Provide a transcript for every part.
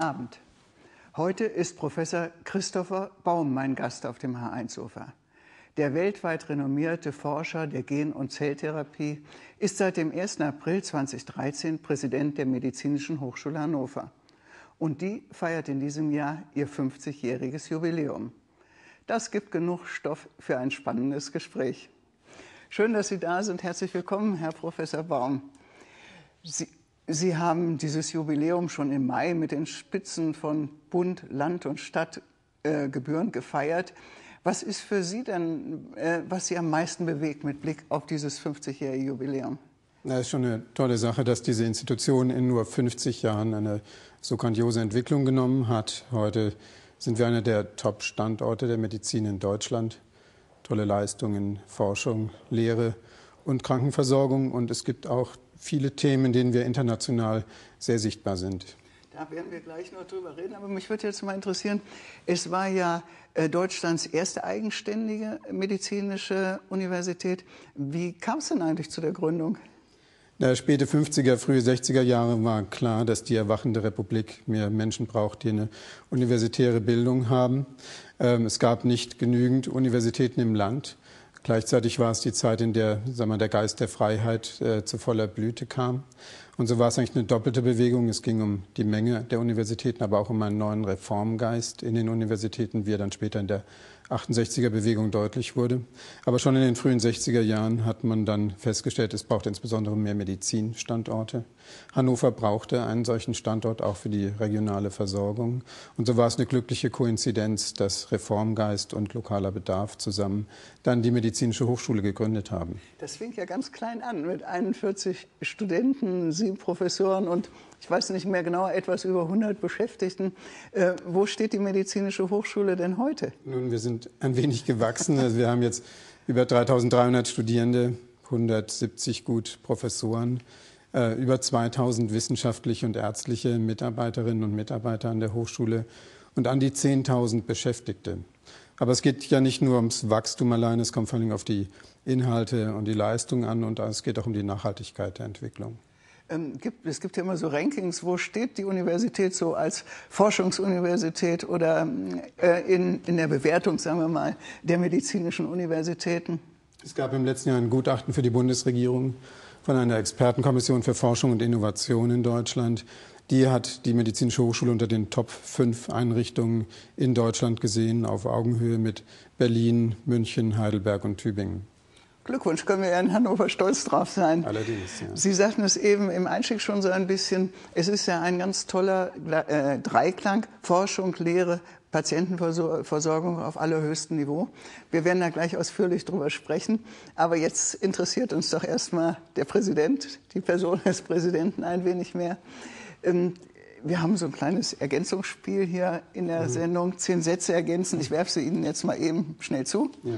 Abend. Heute ist Professor Christopher Baum mein Gast auf dem H1-Sofa. Der weltweit renommierte Forscher der Gen- und Zelltherapie ist seit dem 1. April 2013 Präsident der Medizinischen Hochschule Hannover. Und die feiert in diesem Jahr ihr 50-jähriges Jubiläum. Das gibt genug Stoff für ein spannendes Gespräch. Schön, dass Sie da sind. Herzlich willkommen, Herr Professor Baum. Sie Sie haben dieses Jubiläum schon im Mai mit den Spitzen von Bund, Land und Stadt äh, gebührend gefeiert. Was ist für Sie denn, äh, was Sie am meisten bewegt mit Blick auf dieses 50-jährige Jubiläum? Es ist schon eine tolle Sache, dass diese Institution in nur 50 Jahren eine so grandiose Entwicklung genommen hat. Heute sind wir einer der Top-Standorte der Medizin in Deutschland. Tolle Leistungen, Forschung, Lehre und Krankenversorgung. Und es gibt auch viele Themen, in denen wir international sehr sichtbar sind. Da werden wir gleich noch drüber reden. Aber mich würde jetzt mal interessieren, es war ja äh, Deutschlands erste eigenständige medizinische Universität. Wie kam es denn eigentlich zu der Gründung? Da späte 50er, frühe 60er Jahre war klar, dass die erwachende Republik mehr Menschen braucht, die eine universitäre Bildung haben. Ähm, es gab nicht genügend Universitäten im Land. Gleichzeitig war es die Zeit, in der sagen wir, der Geist der Freiheit äh, zu voller Blüte kam. Und so war es eigentlich eine doppelte Bewegung. Es ging um die Menge der Universitäten, aber auch um einen neuen Reformgeist in den Universitäten, wie er dann später in der 68er-Bewegung deutlich wurde. Aber schon in den frühen 60er Jahren hat man dann festgestellt, es braucht insbesondere mehr Medizinstandorte. Hannover brauchte einen solchen Standort auch für die regionale Versorgung. Und so war es eine glückliche Koinzidenz, dass Reformgeist und lokaler Bedarf zusammen dann die Medizinische Hochschule gegründet haben. Das fing ja ganz klein an mit 41 Studenten, sieben Professoren und ich weiß nicht mehr genau, etwas über 100 Beschäftigten. Äh, wo steht die Medizinische Hochschule denn heute? Nun, wir sind ein wenig gewachsen. Also wir haben jetzt über 3300 Studierende, 170 gut Professoren, äh, über 2000 wissenschaftliche und ärztliche Mitarbeiterinnen und Mitarbeiter an der Hochschule und an die 10.000 Beschäftigte. Aber es geht ja nicht nur ums Wachstum allein, es kommt vor allem auf die Inhalte und die Leistung an und es geht auch um die Nachhaltigkeit der Entwicklung ähm, gibt, es gibt ja immer so Rankings, wo steht die Universität so als Forschungsuniversität oder ähm, äh, in, in der Bewertung, sagen wir mal, der medizinischen Universitäten? Es gab im letzten Jahr ein Gutachten für die Bundesregierung von einer Expertenkommission für Forschung und Innovation in Deutschland. Die hat die Medizinische Hochschule unter den Top 5 Einrichtungen in Deutschland gesehen, auf Augenhöhe mit Berlin, München, Heidelberg und Tübingen. Glückwunsch, können wir ja in Hannover stolz drauf sein. Allerdings. Ja. Sie sagten es eben im Einstieg schon so ein bisschen. Es ist ja ein ganz toller äh, Dreiklang: Forschung, Lehre, Patientenversorgung auf allerhöchstem Niveau. Wir werden da gleich ausführlich drüber sprechen. Aber jetzt interessiert uns doch erstmal der Präsident, die Person des Präsidenten ein wenig mehr. Ähm, wir haben so ein kleines Ergänzungsspiel hier in der mhm. Sendung. Zehn Sätze ergänzen. Ich werfe sie Ihnen jetzt mal eben schnell zu. Ja.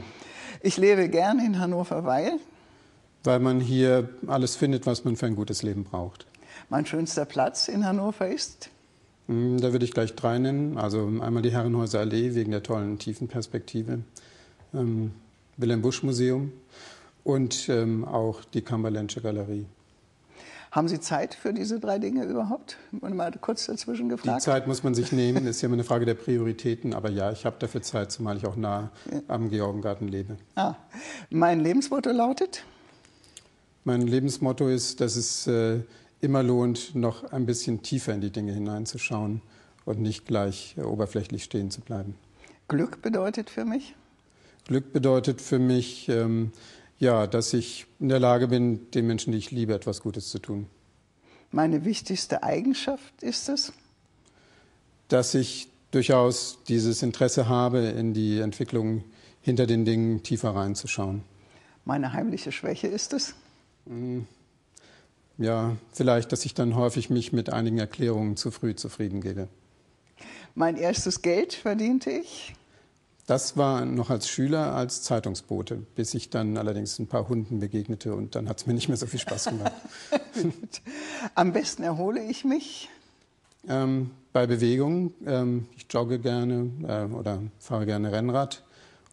Ich lebe gern in Hannover, weil? Weil man hier alles findet, was man für ein gutes Leben braucht. Mein schönster Platz in Hannover ist? Hm, da würde ich gleich drei nennen. Also einmal die Herrenhäuser Allee wegen der tollen Tiefenperspektive, ähm, Wilhelm Busch Museum und ähm, auch die Cumberlandsche Galerie. Haben Sie Zeit für diese drei Dinge überhaupt? Und mal kurz dazwischen gefragt. Die Zeit muss man sich nehmen, ist ja immer eine Frage der Prioritäten. Aber ja, ich habe dafür Zeit, zumal ich auch nah am Georgengarten lebe. Ah. Mein Lebensmotto lautet? Mein Lebensmotto ist, dass es äh, immer lohnt, noch ein bisschen tiefer in die Dinge hineinzuschauen und nicht gleich äh, oberflächlich stehen zu bleiben. Glück bedeutet für mich? Glück bedeutet für mich, ähm, ja, dass ich in der Lage bin, den Menschen, die ich liebe, etwas Gutes zu tun. Meine wichtigste Eigenschaft ist es? Dass ich durchaus dieses Interesse habe, in die Entwicklung hinter den Dingen tiefer reinzuschauen. Meine heimliche Schwäche ist es? Hm, ja, vielleicht, dass ich dann häufig mich mit einigen Erklärungen zu früh zufrieden gebe. Mein erstes Geld verdiente ich? Das war noch als Schüler, als Zeitungsbote, bis ich dann allerdings ein paar Hunden begegnete und dann hat es mir nicht mehr so viel Spaß gemacht. Am besten erhole ich mich? Ähm, bei Bewegung. Ähm, ich jogge gerne äh, oder fahre gerne Rennrad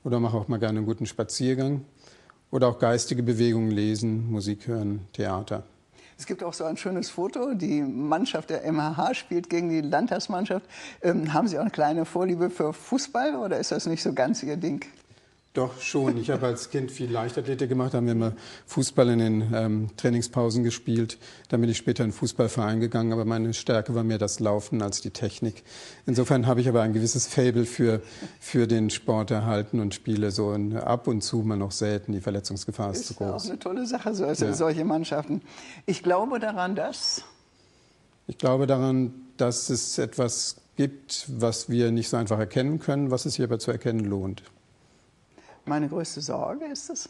oder mache auch mal gerne einen guten Spaziergang oder auch geistige Bewegungen lesen, Musik hören, Theater. Es gibt auch so ein schönes Foto. Die Mannschaft der MHH spielt gegen die Landtagsmannschaft. Ähm, haben Sie auch eine kleine Vorliebe für Fußball oder ist das nicht so ganz Ihr Ding? Doch schon. Ich habe als Kind viel Leichtathletik gemacht, haben wir immer Fußball in den ähm, Trainingspausen gespielt. Dann bin ich später in den Fußballverein gegangen, aber meine Stärke war mehr das Laufen als die Technik. Insofern habe ich aber ein gewisses Fable für, für den Sport erhalten und spiele so in, ab und zu mal noch selten. Die Verletzungsgefahr ist, ist zu groß. Das ist auch eine tolle Sache, so, also ja. solche Mannschaften. Ich glaube daran, dass. Ich glaube daran, dass es etwas gibt, was wir nicht so einfach erkennen können, was es aber zu erkennen lohnt. Meine größte Sorge ist es?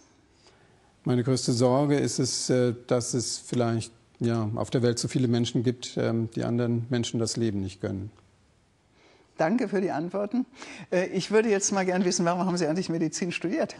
Meine größte Sorge ist es, äh, dass es vielleicht ja, auf der Welt so viele Menschen gibt, ähm, die anderen Menschen das Leben nicht gönnen. Danke für die Antworten. Äh, ich würde jetzt mal gerne wissen, warum haben Sie eigentlich Medizin studiert?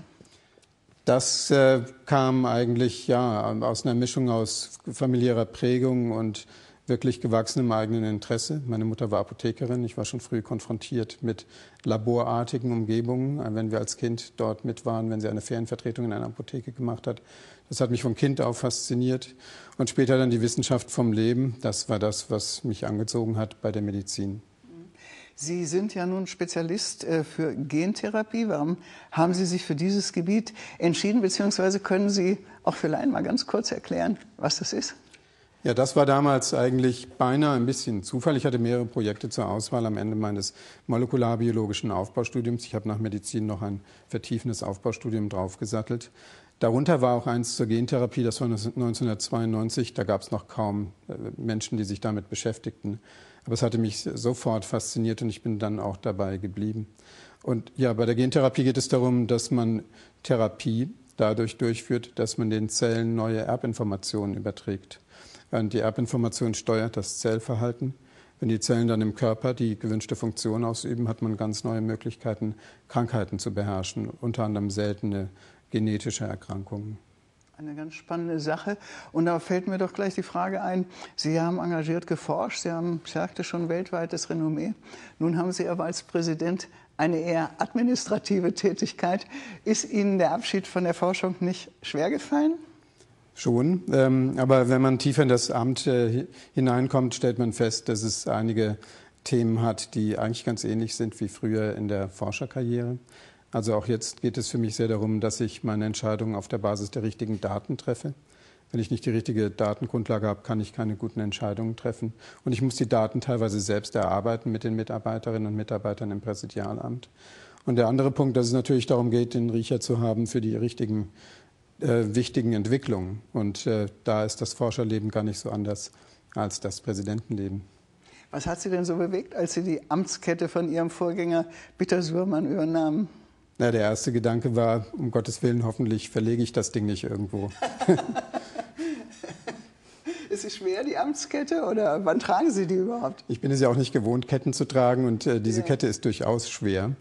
Das äh, kam eigentlich ja, aus einer Mischung aus familiärer Prägung und wirklich gewachsen im eigenen Interesse. Meine Mutter war Apothekerin. Ich war schon früh konfrontiert mit laborartigen Umgebungen, äh, wenn wir als Kind dort mit waren, wenn sie eine Ferienvertretung in einer Apotheke gemacht hat. Das hat mich vom Kind auf fasziniert. Und später dann die Wissenschaft vom Leben. Das war das, was mich angezogen hat bei der Medizin. Sie sind ja nun Spezialist äh, für Gentherapie. Warum haben Sie sich für dieses Gebiet entschieden? Beziehungsweise können Sie auch für Laien mal ganz kurz erklären, was das ist? Ja, das war damals eigentlich beinahe ein bisschen Zufall. Ich hatte mehrere Projekte zur Auswahl am Ende meines molekularbiologischen Aufbaustudiums. Ich habe nach Medizin noch ein vertiefendes Aufbaustudium draufgesattelt. Darunter war auch eins zur Gentherapie, das war 1992. Da gab es noch kaum äh, Menschen, die sich damit beschäftigten. Aber es hatte mich sofort fasziniert und ich bin dann auch dabei geblieben. Und ja, bei der Gentherapie geht es darum, dass man Therapie dadurch durchführt, dass man den Zellen neue Erbinformationen überträgt. Die Erbinformation steuert das Zellverhalten. Wenn die Zellen dann im Körper die gewünschte Funktion ausüben, hat man ganz neue Möglichkeiten, Krankheiten zu beherrschen, unter anderem seltene genetische Erkrankungen. Eine ganz spannende Sache. Und da fällt mir doch gleich die Frage ein, Sie haben engagiert geforscht, Sie haben, ich sagte schon, weltweites Renommee. Nun haben Sie aber als Präsident eine eher administrative Tätigkeit. Ist Ihnen der Abschied von der Forschung nicht schwergefallen? schon. Ähm, aber wenn man tiefer in das Amt äh, hineinkommt, stellt man fest, dass es einige Themen hat, die eigentlich ganz ähnlich sind wie früher in der Forscherkarriere. Also auch jetzt geht es für mich sehr darum, dass ich meine Entscheidungen auf der Basis der richtigen Daten treffe. Wenn ich nicht die richtige Datengrundlage habe, kann ich keine guten Entscheidungen treffen. Und ich muss die Daten teilweise selbst erarbeiten mit den Mitarbeiterinnen und Mitarbeitern im Präsidialamt. Und der andere Punkt, dass es natürlich darum geht, den Riecher zu haben für die richtigen äh, wichtigen Entwicklungen. Und äh, da ist das Forscherleben gar nicht so anders als das Präsidentenleben. Was hat Sie denn so bewegt, als Sie die Amtskette von Ihrem Vorgänger Bitter Surmann übernahmen? Na, der erste Gedanke war, um Gottes Willen, hoffentlich verlege ich das Ding nicht irgendwo. Ist es schwer, die Amtskette, oder wann tragen Sie die überhaupt? Ich bin es ja auch nicht gewohnt, Ketten zu tragen, und äh, diese ja. Kette ist durchaus schwer.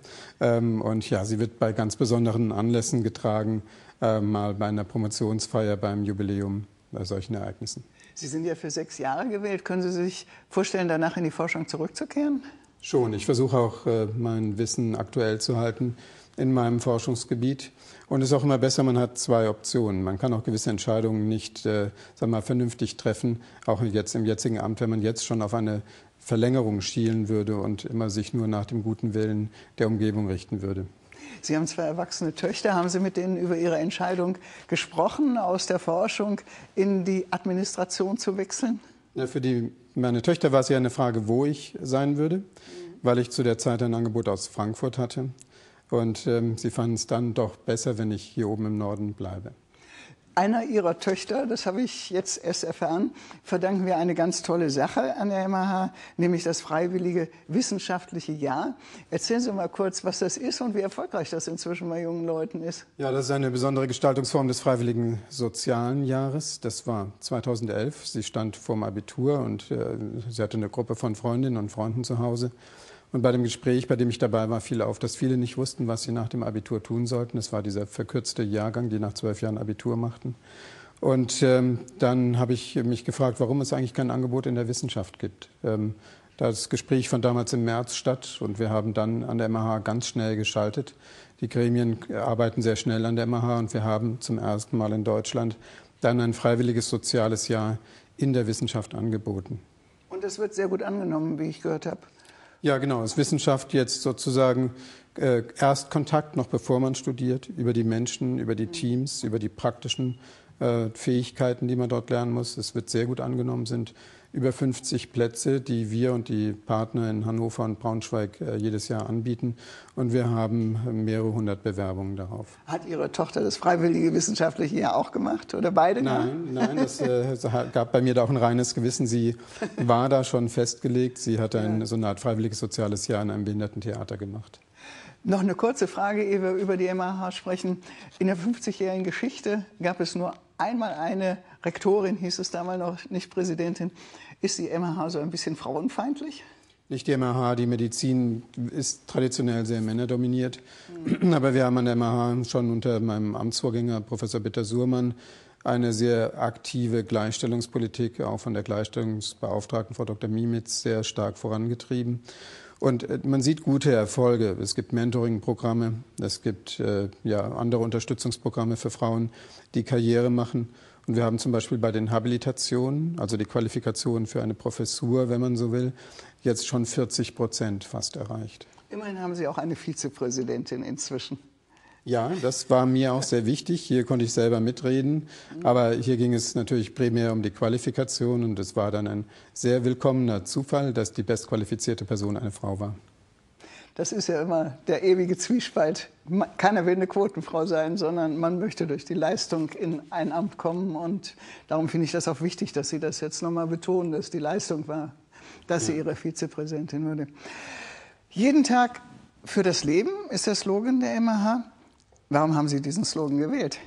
Ähm, und ja, sie wird bei ganz besonderen Anlässen getragen äh, mal bei einer Promotionsfeier, beim Jubiläum, bei solchen Ereignissen. Sie sind ja für sechs Jahre gewählt. Können Sie sich vorstellen, danach in die Forschung zurückzukehren? Schon. Ich versuche auch, äh, mein Wissen aktuell zu halten in meinem Forschungsgebiet. Und es ist auch immer besser, man hat zwei Optionen. Man kann auch gewisse Entscheidungen nicht äh, sag mal, vernünftig treffen, auch jetzt im jetzigen Amt, wenn man jetzt schon auf eine Verlängerung schielen würde und immer sich nur nach dem guten Willen der Umgebung richten würde. Sie haben zwei erwachsene Töchter. Haben Sie mit denen über Ihre Entscheidung gesprochen, aus der Forschung in die Administration zu wechseln? Ja, für die, meine Töchter war es ja eine Frage, wo ich sein würde, weil ich zu der Zeit ein Angebot aus Frankfurt hatte. Und ähm, sie fanden es dann doch besser, wenn ich hier oben im Norden bleibe einer ihrer Töchter, das habe ich jetzt erst erfahren, verdanken wir eine ganz tolle Sache an der MHH, nämlich das freiwillige wissenschaftliche Jahr. Erzählen Sie mal kurz, was das ist und wie erfolgreich das inzwischen bei jungen Leuten ist. Ja, das ist eine besondere Gestaltungsform des freiwilligen sozialen Jahres. Das war 2011. Sie stand vorm Abitur und äh, sie hatte eine Gruppe von Freundinnen und Freunden zu Hause. Und bei dem Gespräch, bei dem ich dabei war, fiel auf, dass viele nicht wussten, was sie nach dem Abitur tun sollten. Es war dieser verkürzte Jahrgang, die nach zwölf Jahren Abitur machten. Und ähm, dann habe ich mich gefragt, warum es eigentlich kein Angebot in der Wissenschaft gibt. Ähm, das Gespräch fand damals im März statt und wir haben dann an der MH ganz schnell geschaltet. Die Gremien arbeiten sehr schnell an der MH und wir haben zum ersten Mal in Deutschland dann ein freiwilliges soziales Jahr in der Wissenschaft angeboten. Und das wird sehr gut angenommen, wie ich gehört habe. Ja, genau. Ist Wissenschaft jetzt sozusagen äh, erst Kontakt, noch bevor man studiert, über die Menschen, über die Teams, über die praktischen äh, Fähigkeiten, die man dort lernen muss. Es wird sehr gut angenommen, sind über 50 Plätze, die wir und die Partner in Hannover und Braunschweig äh, jedes Jahr anbieten. Und wir haben äh, mehrere hundert Bewerbungen darauf. Hat Ihre Tochter das freiwillige wissenschaftliche Jahr auch gemacht oder beide? Nein, nein, das äh, gab bei mir da auch ein reines Gewissen. Sie war da schon festgelegt. Sie hat ein, so eine Art freiwilliges soziales Jahr in einem Behindertentheater gemacht. Noch eine kurze Frage, ehe wir über die MAH sprechen. In der 50-jährigen Geschichte gab es nur einmal eine Rektorin, hieß es damals noch, nicht Präsidentin. Ist die MAH so ein bisschen frauenfeindlich? Nicht die MAH, die Medizin ist traditionell sehr männerdominiert. Mhm. Aber wir haben an der MAH schon unter meinem Amtsvorgänger Professor Bitter Suhrmann, eine sehr aktive Gleichstellungspolitik, auch von der Gleichstellungsbeauftragten Frau Dr. Mimitz, sehr stark vorangetrieben. Und äh, man sieht gute Erfolge. Es gibt Mentoring-Programme, es gibt äh, ja, andere Unterstützungsprogramme für Frauen, die Karriere machen. Und wir haben zum Beispiel bei den Habilitationen, also die Qualifikation für eine Professur, wenn man so will, jetzt schon 40 Prozent fast erreicht. Immerhin haben Sie auch eine Vizepräsidentin inzwischen. Ja, das war mir auch sehr wichtig. Hier konnte ich selber mitreden. Aber hier ging es natürlich primär um die Qualifikation und es war dann ein sehr willkommener Zufall, dass die bestqualifizierte Person eine Frau war. Das ist ja immer der ewige Zwiespalt. Keiner will eine Quotenfrau sein, sondern man möchte durch die Leistung in ein Amt kommen. Und darum finde ich das auch wichtig, dass Sie das jetzt nochmal betonen, dass die Leistung war, dass ja. sie Ihre Vizepräsidentin wurde. Jeden Tag für das Leben ist der Slogan der MAH. Warum haben Sie diesen Slogan gewählt?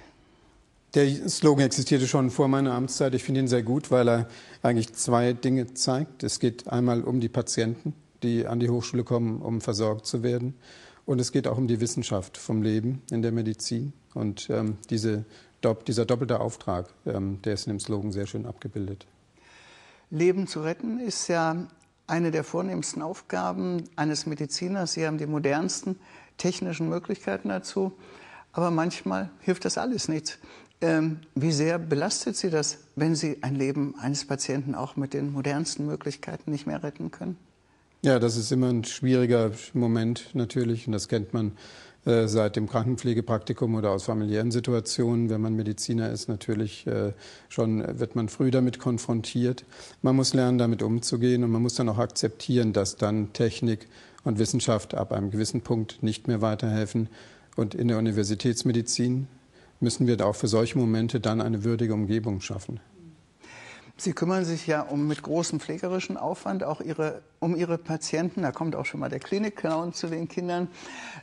Der Slogan existierte schon vor meiner Amtszeit. Ich finde ihn sehr gut, weil er eigentlich zwei Dinge zeigt. Es geht einmal um die Patienten, die an die Hochschule kommen, um versorgt zu werden. Und es geht auch um die Wissenschaft vom Leben in der Medizin. Und ähm, diese, dieser doppelte Auftrag, ähm, der ist in dem Slogan sehr schön abgebildet. Leben zu retten ist ja eine der vornehmsten Aufgaben eines Mediziners. Sie haben die modernsten technischen Möglichkeiten dazu. Aber manchmal hilft das alles nichts. Ähm, wie sehr belastet Sie das, wenn Sie ein Leben eines Patienten auch mit den modernsten Möglichkeiten nicht mehr retten können? Ja, das ist immer ein schwieriger Moment natürlich und das kennt man äh, seit dem Krankenpflegepraktikum oder aus familiären Situationen, wenn man Mediziner ist, natürlich äh, schon wird man früh damit konfrontiert. Man muss lernen, damit umzugehen und man muss dann auch akzeptieren, dass dann Technik und Wissenschaft ab einem gewissen Punkt nicht mehr weiterhelfen und in der Universitätsmedizin müssen wir auch für solche Momente dann eine würdige Umgebung schaffen. Sie kümmern sich ja um, mit großem pflegerischen Aufwand auch ihre, um Ihre Patienten. Da kommt auch schon mal der Klinikclown genau zu den Kindern.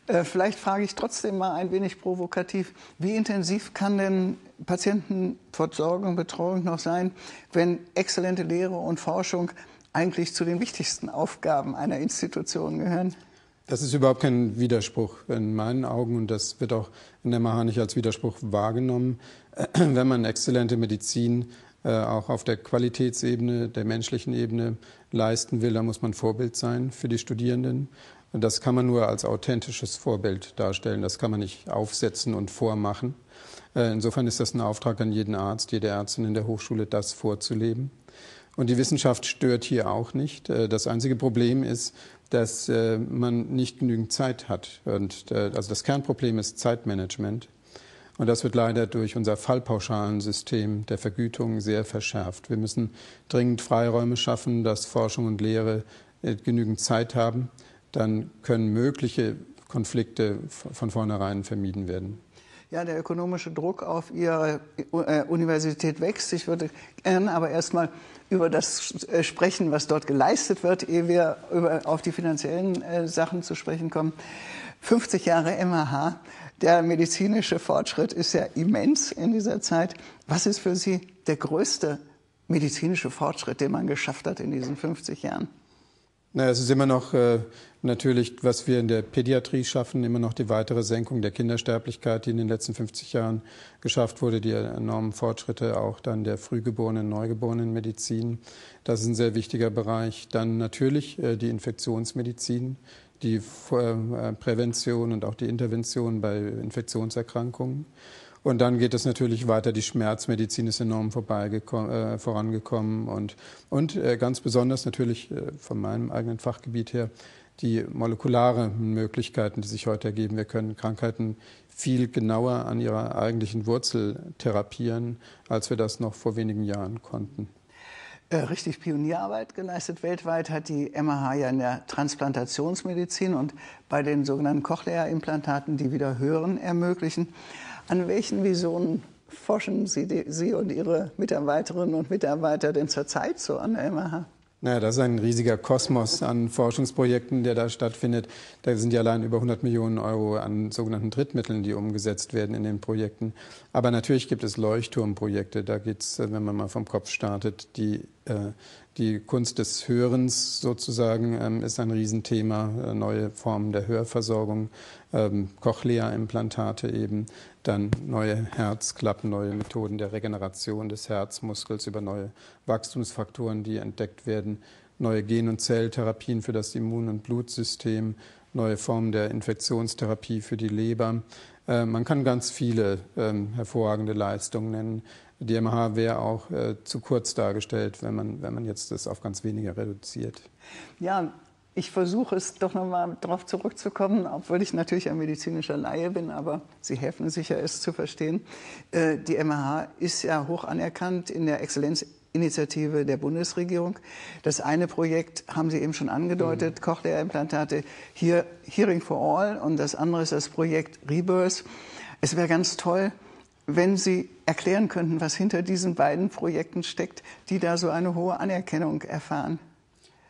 Äh, vielleicht frage ich trotzdem mal ein wenig provokativ, wie intensiv kann denn Patientenversorgung, Betreuung noch sein, wenn exzellente Lehre und Forschung eigentlich zu den wichtigsten Aufgaben einer Institution gehören? Das ist überhaupt kein Widerspruch in meinen Augen und das wird auch in der MH nicht als Widerspruch wahrgenommen. Wenn man exzellente Medizin äh, auch auf der Qualitätsebene, der menschlichen Ebene leisten will, dann muss man Vorbild sein für die Studierenden. Das kann man nur als authentisches Vorbild darstellen. Das kann man nicht aufsetzen und vormachen. Äh, insofern ist das ein Auftrag an jeden Arzt, jede Ärztin in der Hochschule, das vorzuleben. Und die Wissenschaft stört hier auch nicht. Äh, das einzige Problem ist, dass äh, man nicht genügend Zeit hat. Und äh, also das Kernproblem ist Zeitmanagement. Und das wird leider durch unser Fallpauschalensystem der Vergütung sehr verschärft. Wir müssen dringend Freiräume schaffen, dass Forschung und Lehre genügend Zeit haben. Dann können mögliche Konflikte von vornherein vermieden werden. Ja, der ökonomische Druck auf Ihre Universität wächst. Ich würde gerne aber erstmal über das äh, sprechen, was dort geleistet wird, ehe wir über, auf die finanziellen äh, Sachen zu sprechen kommen. 50 Jahre MAH, der medizinische Fortschritt ist ja immens in dieser Zeit. Was ist für Sie der größte medizinische Fortschritt, den man geschafft hat in diesen 50 Jahren? Naja, es ist immer noch äh, natürlich, was wir in der Pädiatrie schaffen, immer noch die weitere Senkung der Kindersterblichkeit, die in den letzten 50 Jahren geschafft wurde, die enormen Fortschritte auch dann der frühgeborenen, neugeborenen Medizin. Das ist ein sehr wichtiger Bereich. Dann natürlich äh, die Infektionsmedizin, die äh, äh Prävention und auch die Intervention bei Infektionserkrankungen. Und dann geht es natürlich weiter. Die Schmerzmedizin ist enorm äh, vorangekommen und, und äh, ganz besonders natürlich äh, von meinem eigenen Fachgebiet her die molekularen Möglichkeiten, die sich heute ergeben. Wir können Krankheiten viel genauer an ihrer eigentlichen Wurzel therapieren, als wir das noch vor wenigen Jahren konnten. Äh, richtig Pionierarbeit geleistet. Weltweit hat die MAH ja in der Transplantationsmedizin und bei den sogenannten Cochlea-Implantaten, die wieder Hören ermöglichen, an welchen Visionen forschen Sie, die, Sie und Ihre Mitarbeiterinnen und Mitarbeiter denn zurzeit so an der MH? Naja, das ist ein riesiger Kosmos an Forschungsprojekten, der da stattfindet. Da sind ja allein über 100 Millionen Euro an sogenannten Drittmitteln, die umgesetzt werden in den Projekten. Aber natürlich gibt es Leuchtturmprojekte. Da geht es, wenn man mal vom Kopf startet, die äh, die Kunst des Hörens sozusagen ähm, ist ein Riesenthema, äh, neue Formen der Hörversorgung, ähm, Cochlea-Implantate eben, dann neue Herzklappen, neue Methoden der Regeneration des Herzmuskels über neue Wachstumsfaktoren, die entdeckt werden, neue Gen- und Zelltherapien für das Immun- und Blutsystem, neue Formen der Infektionstherapie für die Leber. Äh, man kann ganz viele ähm, hervorragende Leistungen nennen die MH wäre auch äh, zu kurz dargestellt, wenn man, wenn man jetzt das auf ganz wenige reduziert. Ja, ich versuche es doch nochmal darauf zurückzukommen, obwohl ich natürlich ein medizinischer Laie bin, aber Sie helfen sicher, es zu verstehen. Äh, die MH ist ja hoch anerkannt in der Exzellenz Initiative der Bundesregierung. Das eine Projekt haben Sie eben schon angedeutet, mhm. Cochlea-Implantate, hier Hearing for All und das andere ist das Projekt Rebirth. Es wäre ganz toll, wenn Sie erklären könnten, was hinter diesen beiden Projekten steckt, die da so eine hohe Anerkennung erfahren.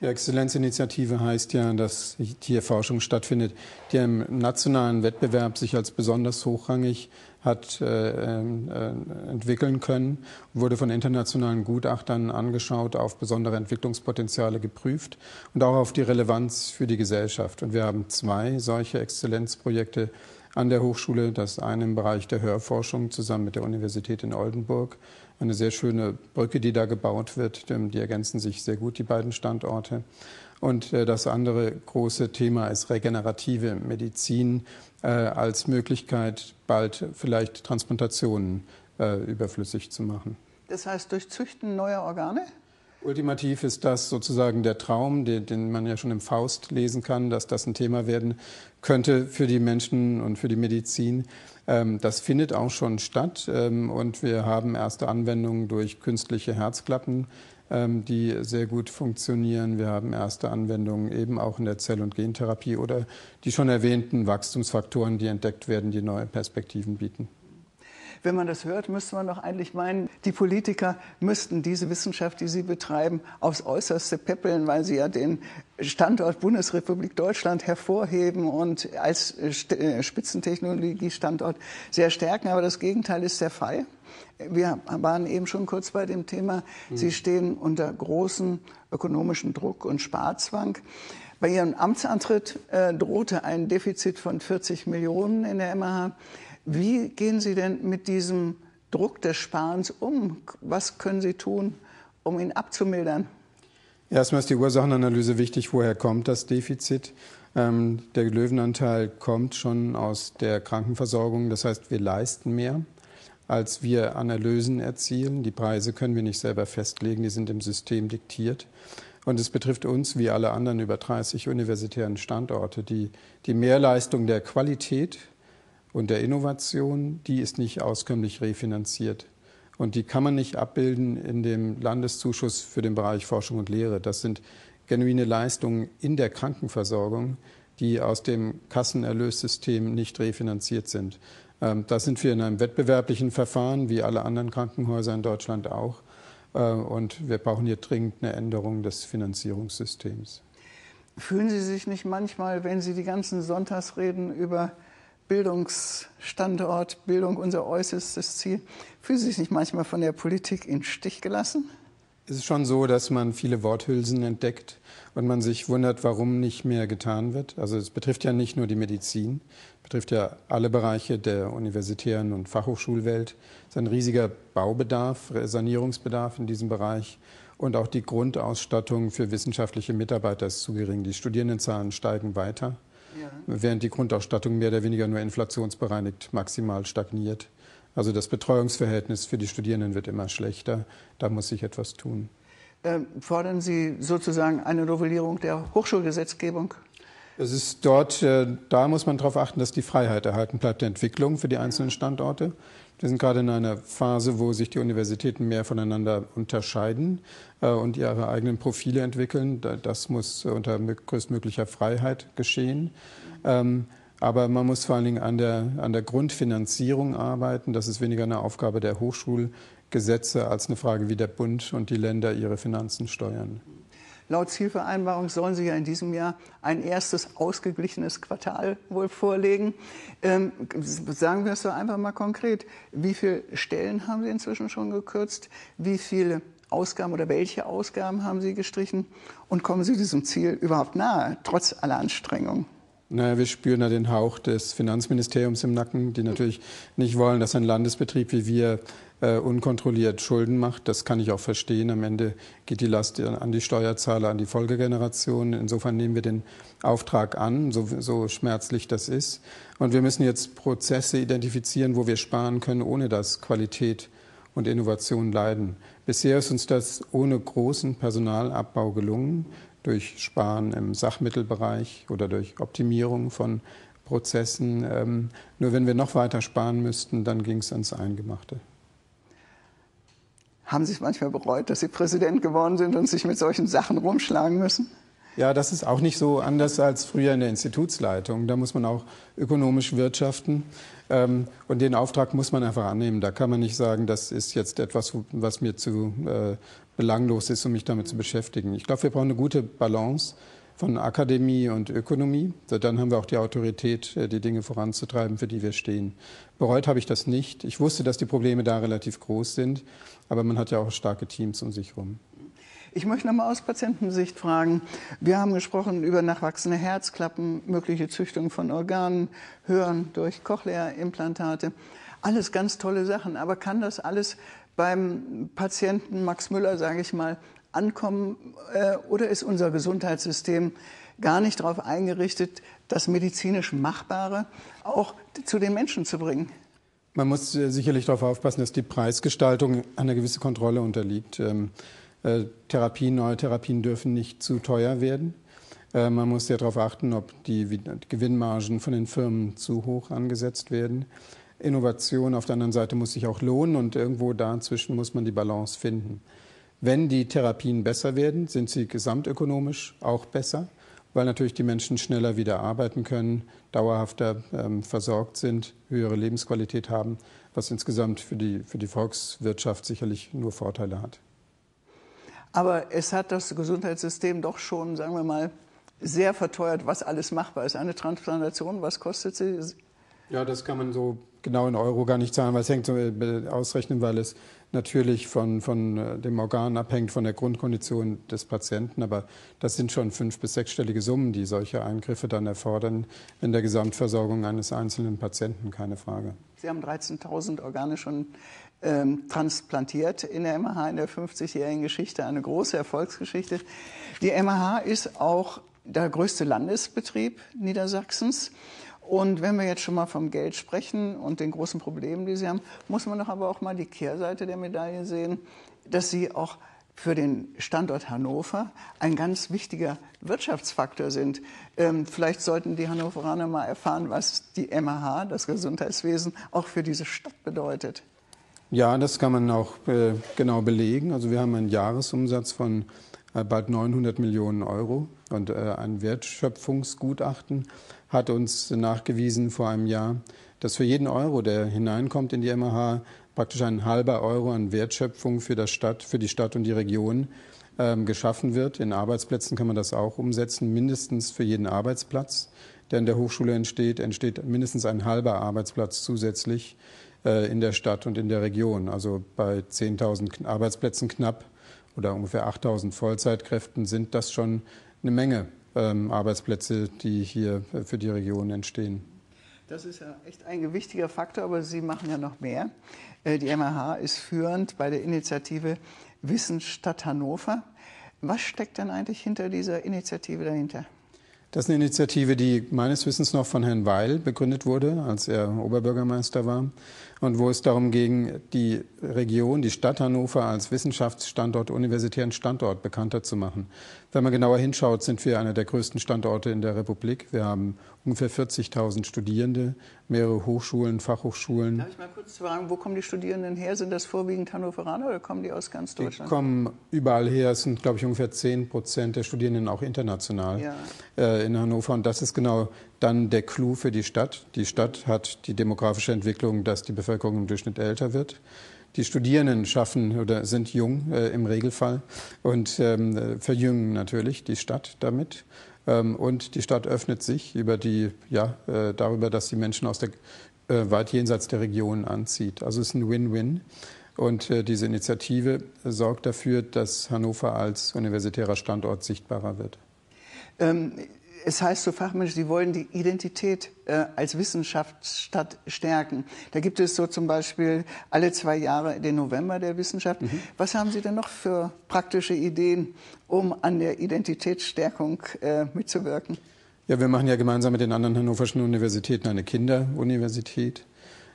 Die Exzellenzinitiative heißt ja, dass hier Forschung stattfindet, die im nationalen Wettbewerb sich als besonders hochrangig hat äh, äh, entwickeln können, wurde von internationalen Gutachtern angeschaut, auf besondere Entwicklungspotenziale geprüft und auch auf die Relevanz für die Gesellschaft. Und wir haben zwei solche Exzellenzprojekte an der Hochschule. Das eine im Bereich der Hörforschung zusammen mit der Universität in Oldenburg. Eine sehr schöne Brücke, die da gebaut wird. Die ergänzen sich sehr gut, die beiden Standorte. Und äh, das andere große Thema ist regenerative Medizin äh, als Möglichkeit, bald vielleicht Transplantationen äh, überflüssig zu machen. Das heißt durch Züchten neuer Organe? Ultimativ ist das sozusagen der Traum, den, den, man ja schon im Faust lesen kann, dass das ein Thema werden könnte für die Menschen und für die Medizin. Ähm, das findet auch schon statt ähm, und wir haben erste Anwendungen durch künstliche Herzklappen, ähm, die sehr gut funktionieren. Wir haben erste Anwendungen eben auch in der Zell- und Gentherapie oder die schon erwähnten Wachstumsfaktoren, die entdeckt werden, die neue Perspektiven bieten. Wenn man das hört, müsste man doch eigentlich meinen, die Politiker müssten diese Wissenschaft, die sie betreiben, aufs Äußerste peppeln, weil sie ja den Standort Bundesrepublik Deutschland hervorheben und als äh, äh, Spitzentechnologiestandort sehr stärken. Aber das Gegenteil ist der Fall. Wir waren eben schon kurz bei dem Thema, Sie hm. stehen unter großem ökonomischen Druck und Sparzwang. Bei Ihrem Amtsantritt äh, drohte ein Defizit von 40 Millionen in der MH. Wie gehen Sie denn mit diesem Druck des Sparens um? Was können Sie tun, um ihn abzumildern? Erstmal ist die Ursachenanalyse wichtig, woher kommt das Defizit. Ähm, der Löwenanteil kommt schon aus der Krankenversorgung, das heißt, wir leisten mehr, als wir an Erlösen erzielen. Die Preise können wir nicht selber festlegen, die sind im System diktiert. Und es betrifft uns wie alle anderen über 30 universitären Standorte, die die Mehrleistung der Qualität und der Innovation, die ist nicht auskömmlich refinanziert. Und die kann man nicht abbilden in dem Landeszuschuss für den Bereich Forschung und Lehre. Das sind genuine Leistungen in der Krankenversorgung, die aus dem Kassenerlössystem nicht refinanziert sind. Ähm, da sind wir in einem wettbewerblichen Verfahren, wie alle anderen Krankenhäuser in Deutschland auch. Äh, und wir brauchen hier dringend eine Änderung des Finanzierungssystems. Fühlen Sie sich nicht manchmal, wenn Sie die ganzen Sonntagsreden über Bildungsstandort, Bildung unser äußerstes Ziel. Fühlen Sie sich nicht manchmal von der Politik in Stich gelassen? Es ist schon so, dass man viele Worthülsen entdeckt und man sich wundert, warum nicht mehr getan wird. Also es betrifft ja nicht nur die Medizin, es betrifft ja alle Bereiche der universitären und Fachhochschulwelt. Es ist ein riesiger Baubedarf, Sanierungsbedarf in diesem Bereich und auch die Grundausstattung für wissenschaftliche Mitarbeiter ist zu gering. Die Studierendenzahlen steigen weiter während die Grundausstattung mehr oder weniger nur inflationsbereinigt maximal stagniert. Also das Betreuungsverhältnis für die Studierenden wird immer schlechter. Da muss sich etwas tun. Ähm, fordern Sie sozusagen eine Novellierung der Hochschulgesetzgebung? Es ist dort, äh, da muss man darauf achten, dass die Freiheit erhalten bleibt der Entwicklung für die einzelnen Standorte. Wir sind gerade in einer Phase, wo sich die Universitäten mehr voneinander unterscheiden äh, und ihre eigenen Profile entwickeln. Das muss äh, unter größtmöglicher Freiheit geschehen. Ähm, aber man muss vor allen Dingen an der, an der Grundfinanzierung arbeiten. Das ist weniger eine Aufgabe der Hochschulgesetze als eine Frage, wie der Bund und die Länder ihre Finanzen steuern. Laut Zielvereinbarung sollen sie ja in diesem Jahr ein erstes ausgeglichenes Quartal wohl vorlegen. Ähm, sagen wir es doch einfach mal konkret. Wie viele Stellen haben Sie inzwischen schon gekürzt? Wie viele Ausgaben oder welche Ausgaben haben Sie gestrichen? Und kommen Sie diesem Ziel überhaupt nahe, trotz aller Anstrengungen? Naja, wir spüren da den Hauch des Finanzministeriums im Nacken, die natürlich nicht wollen, dass ein Landesbetrieb wie wir äh, unkontrolliert Schulden macht. Das kann ich auch verstehen. Am Ende geht die Last an die Steuerzahler, an die Folgegeneration. Insofern nehmen wir den Auftrag an, so, so schmerzlich das ist. Und wir müssen jetzt Prozesse identifizieren, wo wir sparen können, ohne dass Qualität und Innovation leiden. Bisher ist uns das ohne großen Personalabbau gelungen, durch Sparen im Sachmittelbereich oder durch Optimierung von Prozessen. Ähm, nur wenn wir noch weiter sparen müssten, dann ging es ans Eingemachte. Haben Sie es manchmal bereut, dass Sie Präsident geworden sind und sich mit solchen Sachen rumschlagen müssen? Ja, das ist auch nicht so anders als früher in der Institutsleitung. Da muss man auch ökonomisch wirtschaften. Ähm, und den Auftrag muss man einfach annehmen. Da kann man nicht sagen, das ist jetzt etwas, was mir zu äh, belanglos ist, um mich damit zu beschäftigen. Ich glaube, wir brauchen eine gute Balance von Akademie und Ökonomie. Dann haben wir auch die Autorität, äh, die Dinge voranzutreiben, für die wir stehen. Bereut habe ich das nicht. Ich wusste, dass die Probleme da relativ groß sind, aber man hat ja auch starke Teams um sich herum. Ich möchte nochmal aus Patientensicht fragen. Wir haben gesprochen über nachwachsende Herzklappen, mögliche Züchtung von Organen, Hören durch Cochlea-Implantate. Alles ganz tolle Sachen. Aber kann das alles beim Patienten Max Müller, sage ich mal, ankommen äh, oder ist unser Gesundheitssystem gar nicht darauf eingerichtet, das medizinisch Machbare auch zu den Menschen zu bringen? Man muss äh, sicherlich darauf aufpassen, dass die Preisgestaltung einer gewissen Kontrolle unterliegt. Ähm, äh, Therapien, neue Therapien dürfen nicht zu teuer werden. Äh, man muss sehr darauf achten, ob die Gewinnmargen von den Firmen zu hoch angesetzt werden. Innovation auf der anderen Seite muss sich auch lohnen und irgendwo dazwischen muss man die Balance finden. Wenn die Therapien besser werden, sind sie gesamtökonomisch auch besser, weil natürlich die Menschen schneller wieder arbeiten können, dauerhafter ähm, versorgt sind, höhere Lebensqualität haben, was insgesamt für die, für die Volkswirtschaft sicherlich nur Vorteile hat. Aber es hat das Gesundheitssystem doch schon, sagen wir mal, sehr verteuert, was alles machbar ist. Eine Transplantation, was kostet sie? Ja, das kann man so genau in Euro gar nicht zahlen, weil es hängt äh, ausrechnen, weil es natürlich von, von äh, dem Organ abhängt, von der Grundkondition des Patienten. Aber das sind schon fünf- bis sechsstellige Summen, die solche Eingriffe dann erfordern in der Gesamtversorgung eines einzelnen Patienten, keine Frage. Sie haben 13.000 Organe schon ähm, transplantiert in der MH in der 50-jährigen Geschichte, eine große Erfolgsgeschichte. Die MH ist auch der größte Landesbetrieb Niedersachsens. Und wenn wir jetzt schon mal vom Geld sprechen und den großen Problemen, die Sie haben, muss man doch aber auch mal die Kehrseite der Medaille sehen, dass Sie auch für den Standort Hannover ein ganz wichtiger Wirtschaftsfaktor sind. Ähm, vielleicht sollten die Hannoveraner mal erfahren, was die MAH, das Gesundheitswesen, auch für diese Stadt bedeutet. Ja, das kann man auch äh, genau belegen. Also wir haben einen Jahresumsatz von äh, bald 900 Millionen Euro und äh, ein Wertschöpfungsgutachten hat uns nachgewiesen vor einem Jahr, dass für jeden Euro, der hineinkommt in die MH, praktisch ein halber Euro an Wertschöpfung für, das Stadt, für die Stadt und die Region ähm, geschaffen wird. In Arbeitsplätzen kann man das auch umsetzen, mindestens für jeden Arbeitsplatz, der in der Hochschule entsteht, entsteht mindestens ein halber Arbeitsplatz zusätzlich äh, in der Stadt und in der Region. Also bei 10.000 Arbeitsplätzen knapp oder ungefähr 8.000 Vollzeitkräften sind das schon eine Menge. Ähm, Arbeitsplätze, die hier für die Region entstehen. Das ist ja echt ein gewichtiger Faktor, aber Sie machen ja noch mehr. Äh, die MAH ist führend bei der Initiative Wissen statt Hannover. Was steckt denn eigentlich hinter dieser Initiative dahinter? Das ist eine Initiative, die meines Wissens noch von Herrn Weil begründet wurde, als er Oberbürgermeister war, und wo es darum ging, die Region, die Stadt Hannover als Wissenschaftsstandort, universitären Standort bekannter zu machen. Wenn man genauer hinschaut, sind wir einer der größten Standorte in der Republik. Wir haben ungefähr 40.000 Studierende, mehrere Hochschulen, Fachhochschulen. Darf ich mal kurz fragen, wo kommen die Studierenden her? Sind das vorwiegend Hannoveraner oder kommen die aus ganz Deutschland? Die kommen überall her. Es sind, glaube ich, ungefähr 10 Prozent der Studierenden auch international. Ja. Äh, in Hannover. Und das ist genau dann der Clou für die Stadt. Die Stadt hat die demografische Entwicklung, dass die Bevölkerung im Durchschnitt älter wird. Die Studierenden schaffen oder sind jung äh, im Regelfall und ähm, verjüngen natürlich die Stadt damit. Ähm, und die Stadt öffnet sich über die, ja, äh, darüber, dass die Menschen aus der, äh, weit jenseits der Region anzieht. Also es ist ein Win-Win. Und äh, diese Initiative sorgt dafür, dass Hannover als universitärer Standort sichtbarer wird. Ähm es heißt so fachmännisch, sie wollen die Identität äh, als Wissenschaftsstadt stärken. Da gibt es so zum Beispiel alle zwei Jahre den November der Wissenschaft. Mhm. Was haben Sie denn noch für praktische Ideen, um an der Identitätsstärkung äh, mitzuwirken? Ja, wir machen ja gemeinsam mit den anderen hannoverschen Universitäten eine Kinderuniversität.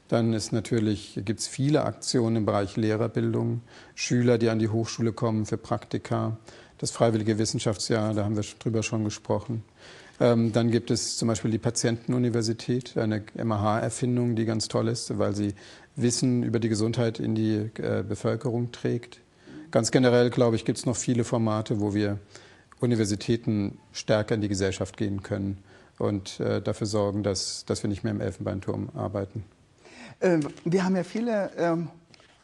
Dann ist natürlich, gibt es viele Aktionen im Bereich Lehrerbildung, Schüler, die an die Hochschule kommen für Praktika, das freiwillige Wissenschaftsjahr, da haben wir drüber schon gesprochen. Ähm, dann gibt es zum Beispiel die Patientenuniversität, eine MAH-Erfindung, die ganz toll ist, weil sie Wissen über die Gesundheit in die äh, Bevölkerung trägt. Ganz generell, glaube ich, gibt es noch viele Formate, wo wir Universitäten stärker in die Gesellschaft gehen können und äh, dafür sorgen, dass, dass wir nicht mehr im Elfenbeinturm arbeiten. Äh, wir haben ja viele ähm,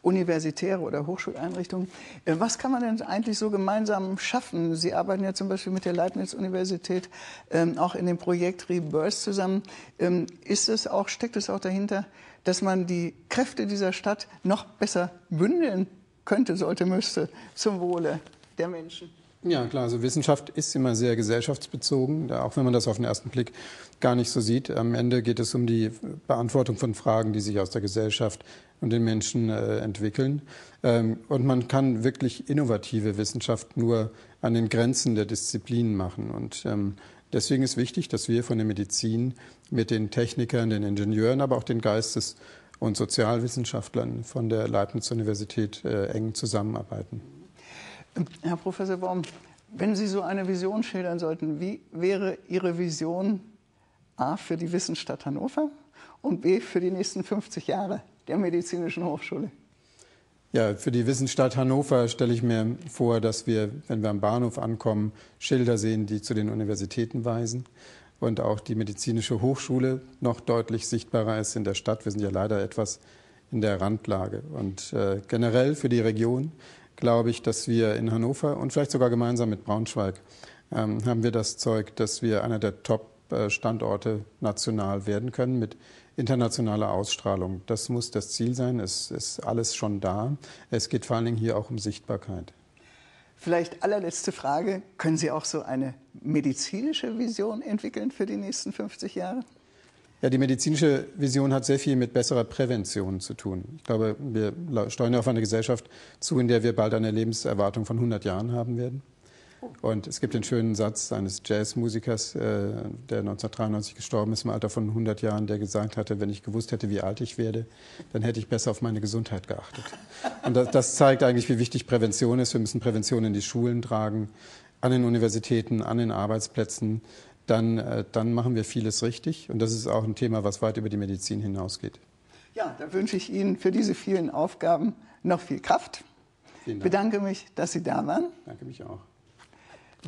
universitäre oder Hochschuleinrichtungen. Äh, was kann man denn eigentlich so gemeinsam schaffen? Sie arbeiten ja zum Beispiel mit der Leibniz-Universität ähm, auch in dem Projekt Rebirth zusammen. Ähm, ist es auch, steckt es auch dahinter, dass man die Kräfte dieser Stadt noch besser bündeln könnte, sollte, müsste zum Wohle der Menschen? Ja, klar. Also Wissenschaft ist immer sehr gesellschaftsbezogen, auch wenn man das auf den ersten Blick gar nicht so sieht. Am Ende geht es um die Beantwortung von Fragen, die sich aus der Gesellschaft und den Menschen äh, entwickeln. Ähm, und man kann wirklich innovative Wissenschaft nur an den Grenzen der Disziplinen machen. Und ähm, deswegen ist wichtig, dass wir von der Medizin mit den Technikern, den Ingenieuren, aber auch den Geistes- und Sozialwissenschaftlern von der Leibniz-Universität äh, eng zusammenarbeiten. Herr Professor Baum, wenn Sie so eine Vision schildern sollten, wie wäre Ihre Vision A für die Wissensstadt Hannover und B für die nächsten 50 Jahre der Medizinischen Hochschule? Ja, für die Wissensstadt Hannover stelle ich mir vor, dass wir, wenn wir am Bahnhof ankommen, Schilder sehen, die zu den Universitäten weisen und auch die medizinische Hochschule noch deutlich sichtbarer ist in der Stadt. Wir sind ja leider etwas in der Randlage. Und äh, generell für die Region glaube ich, dass wir in Hannover und vielleicht sogar gemeinsam mit Braunschweig ähm, haben wir das Zeug, dass wir einer der Top-Standorte national werden können mit internationaler Ausstrahlung. Das muss das Ziel sein. Es ist alles schon da. Es geht vor allen Dingen hier auch um Sichtbarkeit. Vielleicht allerletzte Frage. Können Sie auch so eine medizinische Vision entwickeln für die nächsten 50 Jahre? Ja, die medizinische Vision hat sehr viel mit besserer Prävention zu tun. Ich glaube, wir steuern auf eine Gesellschaft zu, in der wir bald eine Lebenserwartung von 100 Jahren haben werden. Und es gibt den schönen Satz eines Jazzmusikers, äh, der 1993 gestorben ist, im Alter von 100 Jahren, der gesagt hatte, wenn ich gewusst hätte, wie alt ich werde, dann hätte ich besser auf meine Gesundheit geachtet. Und das, das zeigt eigentlich, wie wichtig Prävention ist. Wir müssen Prävention in die Schulen tragen, an den Universitäten, an den Arbeitsplätzen, dann, äh, dann machen wir vieles richtig. Und das ist auch ein Thema, was weit über die Medizin hinausgeht. Ja, da wünsche ich Ihnen für diese vielen Aufgaben noch viel Kraft. Vielen Dank. Bedanke mich, dass Sie da waren. Danke mich auch.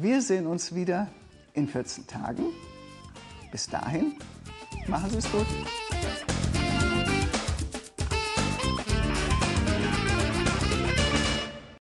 Wir sehen uns wieder in 14 Tagen. Bis dahin, machen Sie es gut.